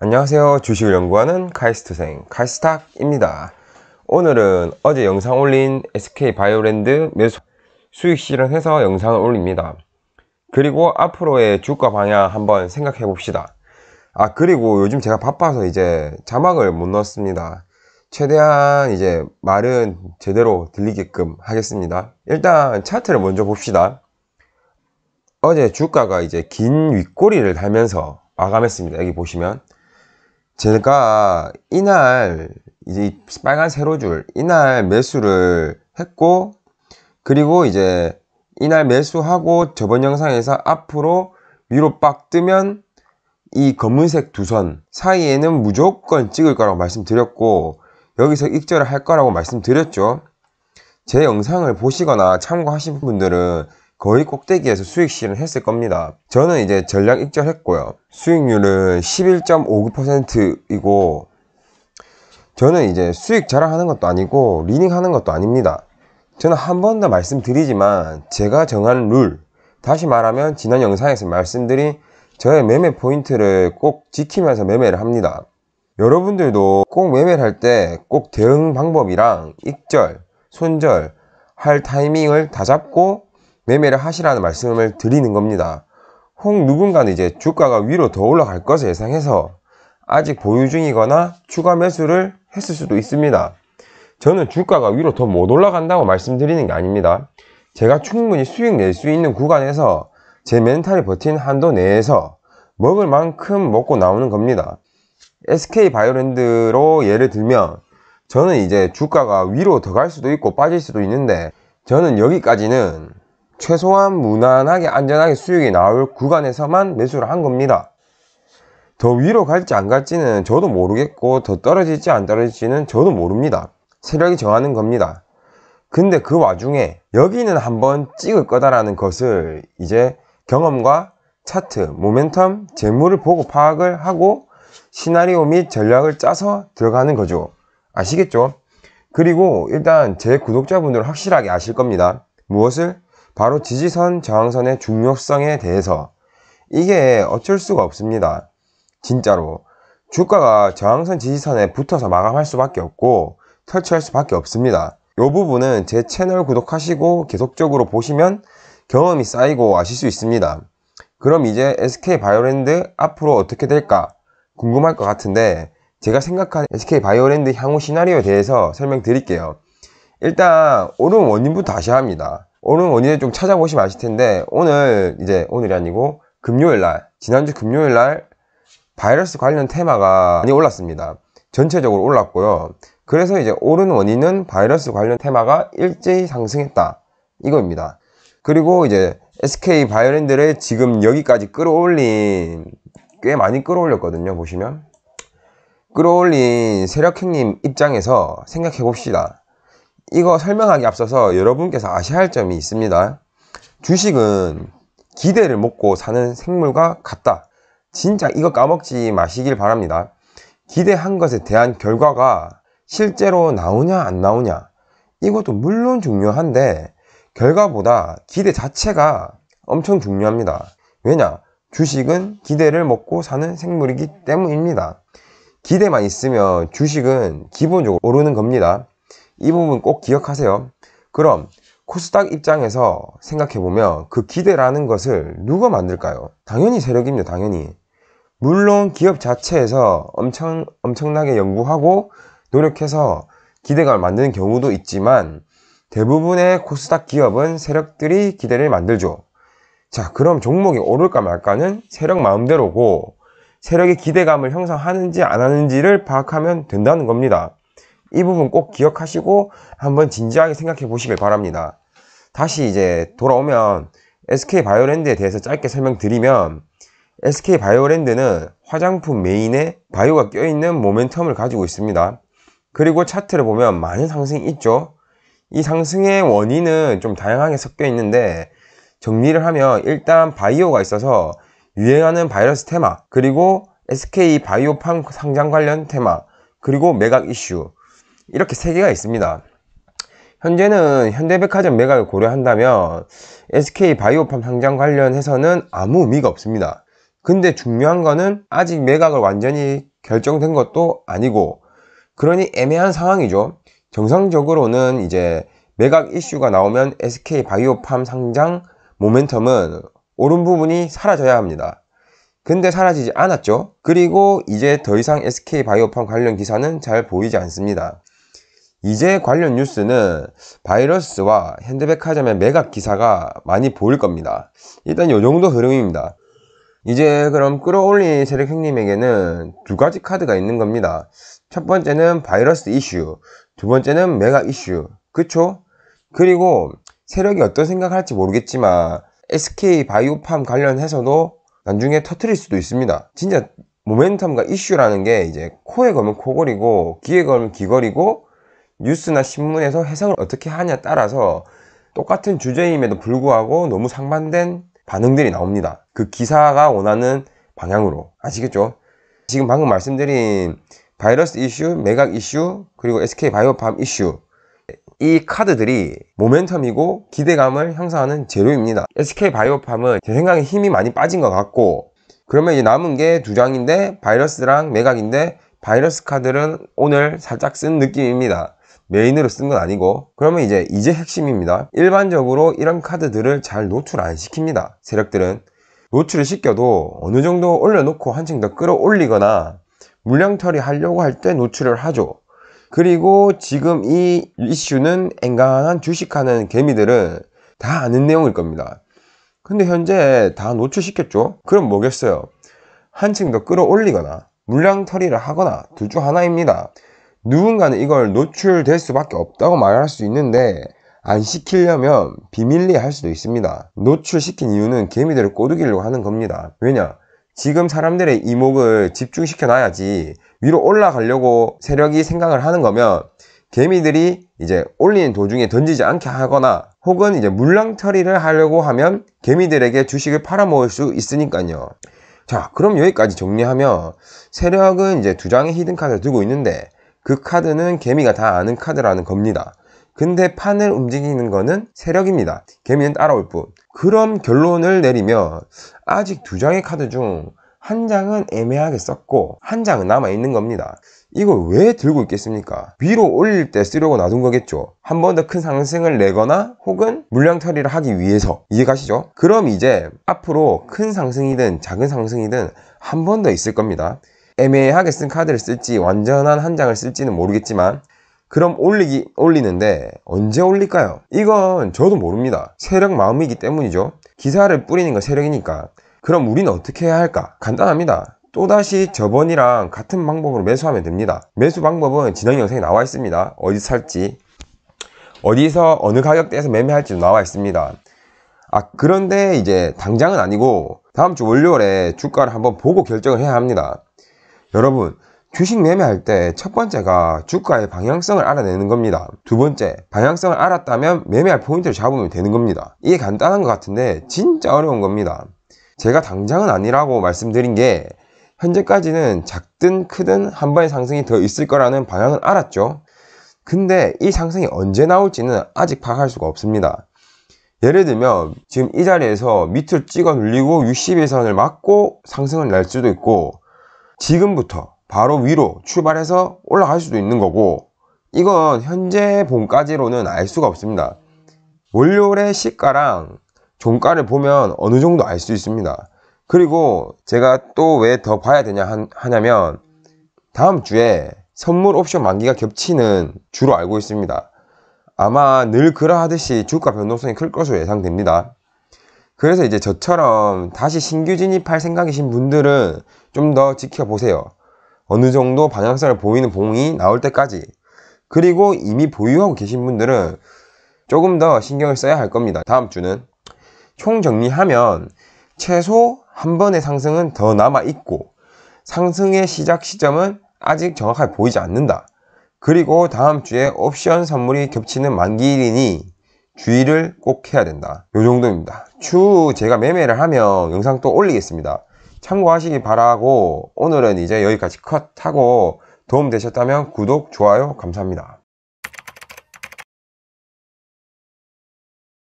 안녕하세요 주식을 연구하는 카이스트생 카이스탁입니다 오늘은 어제 영상 올린 SK바이오랜드 매수 수익 실현해서 영상을 올립니다 그리고 앞으로의 주가 방향 한번 생각해 봅시다 아 그리고 요즘 제가 바빠서 이제 자막을 못 넣었습니다 최대한 이제 말은 제대로 들리게끔 하겠습니다 일단 차트를 먼저 봅시다 어제 주가가 이제 긴 윗꼬리를 달면서 마감했습니다 여기 보시면 제가 이날 이제 빨간 세로줄 이날 매수를 했고 그리고 이제 이날 매수하고 저번 영상에서 앞으로 위로 빡 뜨면 이 검은색 두 선 사이에는 무조건 찍을 거라고 말씀드렸고 여기서 익절을 할 거라고 말씀드렸죠 제 영상을 보시거나 참고하신 분들은 거의 꼭대기에서 수익 실현했을 겁니다. 저는 이제 전량 익절했고요 수익률은 11.59%이고 저는 이제 수익 자랑하는 것도 아니고 리닝하는 것도 아닙니다. 저는 한 번 더 말씀드리지만 제가 정한 룰 다시 말하면 지난 영상에서 말씀드린 저의 매매 포인트를 꼭 지키면서 매매를 합니다. 여러분들도 꼭 매매를 할 때 꼭 대응 방법이랑 익절, 손절, 할 타이밍을 다 잡고 매매를 하시라는 말씀을 드리는 겁니다. 혹 누군가는 이제 주가가 위로 더 올라갈 것을 예상해서 아직 보유 중이거나 추가 매수를 했을 수도 있습니다. 저는 주가가 위로 더 못 올라간다고 말씀드리는 게 아닙니다. 제가 충분히 수익 낼 수 있는 구간에서 제 멘탈이 버틴 한도 내에서 먹을 만큼 먹고 나오는 겁니다. SK 바이오랜드로 예를 들면 저는 이제 주가가 위로 더 갈 수도 있고 빠질 수도 있는데 저는 여기까지는 최소한 무난하게 안전하게 수익이 나올 구간에서만 매수를 한 겁니다. 더 위로 갈지 안 갈지는 저도 모르겠고 더 떨어질지 안 떨어질지는 저도 모릅니다. 세력이 정하는 겁니다. 근데 그 와중에 여기는 한번 찍을 거다라는 것을 이제 경험과 차트, 모멘텀, 재물을 보고 파악을 하고 시나리오 및 전략을 짜서 들어가는 거죠. 아시겠죠? 그리고 일단 제구독자분들 확실하게 아실 겁니다. 무엇을 바로 지지선, 저항선의 중요성에 대해서 이게 어쩔 수가 없습니다. 진짜로 주가가 저항선 지지선에 붙어서 마감할 수밖에 없고 터치할 수밖에 없습니다. 이 부분은 제 채널 구독하시고 계속적으로 보시면 경험이 쌓이고 아실 수 있습니다. 그럼 이제 SK바이오랜드 앞으로 어떻게 될까 궁금할 것 같은데 제가 생각한 SK바이오랜드 향후 시나리오에 대해서 설명드릴게요. 일단 오름 원인부터 다시 합니다. 오늘 원인을 좀 찾아보시면 아실 텐데 오늘 이제 오늘이 아니고 금요일 날 지난주 금요일 날 바이러스 관련 테마가 많이 올랐습니다. 전체적으로 올랐고요. 그래서 이제 오른 원인은 바이러스 관련 테마가 일제히 상승했다 이겁니다 그리고 이제 SK 바이오랜드를 지금 여기까지 끌어올린 꽤 많이 끌어올렸거든요 보시면 끌어올린 세력형님 입장에서 생각해 봅시다 이거 설명하기 앞서서 여러분께서 아셔야 할 점이 있습니다. 주식은 기대를 먹고 사는 생물과 같다. 진짜 이거 까먹지 마시길 바랍니다. 기대한 것에 대한 결과가 실제로 나오냐 안 나오냐 이것도 물론 중요한데 결과보다 기대 자체가 엄청 중요합니다. 왜냐? 주식은 기대를 먹고 사는 생물이기 때문입니다. 기대만 있으면 주식은 기본적으로 오르는 겁니다. 이 부분 꼭 기억하세요. 그럼 코스닥 입장에서 생각해보면 그 기대라는 것을 누가 만들까요? 당연히 세력입니다. 당연히. 물론 기업 자체에서 엄청, 엄청나게 연구하고 노력해서 기대감을 만드는 경우도 있지만 대부분의 코스닥 기업은 세력들이 기대를 만들죠. 자, 그럼 종목이 오를까 말까는 세력 마음대로고 세력의 기대감을 형성하는지 안 하는지를 파악하면 된다는 겁니다. 이 부분 꼭 기억하시고 한번 진지하게 생각해 보시길 바랍니다. 다시 이제 돌아오면 SK 바이오랜드에 대해서 짧게 설명드리면 SK 바이오랜드는 화장품 메인에 바이오가 껴있는 모멘텀을 가지고 있습니다. 그리고 차트를 보면 많은 상승이 있죠. 이 상승의 원인은 좀 다양하게 섞여 있는데 정리를 하면 일단 바이오가 있어서 유행하는 바이러스 테마 그리고 SK 바이오팜 상장 관련 테마 그리고 매각 이슈 이렇게 세 개가 있습니다. 현재는 현대백화점 매각을 고려한다면 SK 바이오팜 상장 관련해서는 아무 의미가 없습니다. 근데 중요한 거는 아직 매각을 완전히 결정된 것도 아니고 그러니 애매한 상황이죠. 정상적으로는 이제 매각 이슈가 나오면 SK 바이오팜 상장 모멘텀은 오른 부분이 사라져야 합니다. 근데 사라지지 않았죠. 그리고 이제 더 이상 SK 바이오팜 관련 기사는 잘 보이지 않습니다. 이제 관련 뉴스는 바이러스와 현대백화점의 매각 기사가 많이 보일 겁니다. 일단 요 정도 흐름입니다. 이제 그럼 끌어올린 세력 형님에게는 두 가지 카드가 있는 겁니다. 첫 번째는 바이러스 이슈, 두 번째는 매각 이슈. 그쵸? 그리고 세력이 어떤 생각할지 모르겠지만 SK 바이오팜 관련해서도 나중에 터트릴 수도 있습니다. 진짜 모멘텀과 이슈라는 게 이제 코에 걸면 코걸이고 귀에 걸면 귀걸이고 뉴스나 신문에서 해석을 어떻게 하냐 따라서 똑같은 주제임에도 불구하고 너무 상반된 반응들이 나옵니다. 그 기사가 원하는 방향으로. 아시겠죠? 지금 방금 말씀드린 바이러스 이슈, 매각 이슈, 그리고 SK 바이오팜 이슈 이 카드들이 모멘텀이고 기대감을 형성하는 재료입니다. SK 바이오팜은 제 생각에 힘이 많이 빠진 것 같고 그러면 이제 남은 게 두 장인데 바이러스랑 매각인데 바이러스 카드는 오늘 살짝 쓴 느낌입니다. 메인으로 쓴 건 아니고 그러면 이제 이제 핵심입니다 일반적으로 이런 카드들을 잘 노출 안 시킵니다 세력들은 노출을 시켜도 어느 정도 올려놓고 한층 더 끌어올리거나 물량 처리하려고 할 때 노출을 하죠 그리고 지금 이 이슈는 앵간한 주식하는 개미들은 다 아는 내용일 겁니다 근데 현재 다 노출시켰죠 그럼 뭐겠어요 한층 더 끌어올리거나 물량 처리를 하거나 둘 중 하나입니다 누군가는 이걸 노출될 수밖에 없다고 말할 수 있는데 안 시키려면 비밀리에 할 수도 있습니다 노출시킨 이유는 개미들을 꼬드기려고 하는 겁니다 왜냐 지금 사람들의 이목을 집중시켜 놔야지 위로 올라가려고 세력이 생각을 하는 거면 개미들이 이제 올리는 도중에 던지지 않게 하거나 혹은 이제 물랑터리를 하려고 하면 개미들에게 주식을 팔아먹을 수 있으니까요 자 그럼 여기까지 정리하면 세력은 이제 두 장의 히든카드를 두고 있는데 그 카드는 개미가 다 아는 카드라는 겁니다. 근데 판을 움직이는 것은 세력입니다. 개미는 따라올 뿐. 그런 결론을 내리며 아직 두 장의 카드 중 한 장은 애매하게 썼고 한 장은 남아있는 겁니다. 이걸 왜 들고 있겠습니까? 위로 올릴 때 쓰려고 놔둔 거겠죠. 한 번 더 큰 상승을 내거나 혹은 물량 처리를 하기 위해서. 이해가시죠? 그럼 이제 앞으로 큰 상승이든 작은 상승이든 한 번 더 있을 겁니다. 애매하게 쓴 카드를 쓸지 완전한 한 장을 쓸지는 모르겠지만 그럼 올리기 올리는데 언제 올릴까요? 이건 저도 모릅니다. 세력 마음이기 때문이죠. 기사를 뿌리는 건 세력이니까. 그럼 우리는 어떻게 해야 할까? 간단합니다. 또다시 저번이랑 같은 방법으로 매수하면 됩니다. 매수 방법은 지난 영상에 나와 있습니다. 어디 살지, 어디서 어느 가격대에서 매매할지도 나와 있습니다. 아 그런데 이제 당장은 아니고 다음 주 월요일에 주가를 한번 보고 결정을 해야 합니다. 여러분, 주식 매매할 때 첫 번째가 주가의 방향성을 알아내는 겁니다. 두 번째, 방향성을 알았다면 매매할 포인트를 잡으면 되는 겁니다. 이게 간단한 것 같은데 진짜 어려운 겁니다. 제가 당장은 아니라고 말씀드린 게 현재까지는 작든 크든 한 번의 상승이 더 있을 거라는 방향은 알았죠. 근데 이 상승이 언제 나올지는 아직 파악할 수가 없습니다. 예를 들면 지금 이 자리에서 밑을 찍어 눌리고 60일선을 맞고 상승을 낼 수도 있고 지금부터 바로 위로 출발해서 올라갈 수도 있는 거고 이건 현재 봄까지로는 알 수가 없습니다. 월요일의 시가랑 종가를 보면 어느 정도 알 수 있습니다. 그리고 제가 또 왜 더 봐야 되냐 하냐면 다음 주에 선물 옵션 만기가 겹치는 주로 알고 있습니다. 아마 늘 그러하듯이 주가 변동성이 클 것으로 예상됩니다. 그래서 이제 저처럼 다시 신규 진입할 생각이신 분들은 좀 더 지켜보세요. 어느 정도 방향성을 보이는 봉이 나올 때까지. 그리고 이미 보유하고 계신 분들은 조금 더 신경을 써야 할 겁니다. 다음 주는 총 정리하면 최소 한 번의 상승은 더 남아 있고 상승의 시작 시점은 아직 정확하게 보이지 않는다. 그리고 다음 주에 옵션 선물이 겹치는 만기일이니 주의를 꼭 해야 된다 요 정도입니다 추후 제가 매매를 하면 영상 또 올리겠습니다 참고하시기 바라고 오늘은 이제 여기까지 컷하고 도움 되셨다면 구독, 좋아요 감사합니다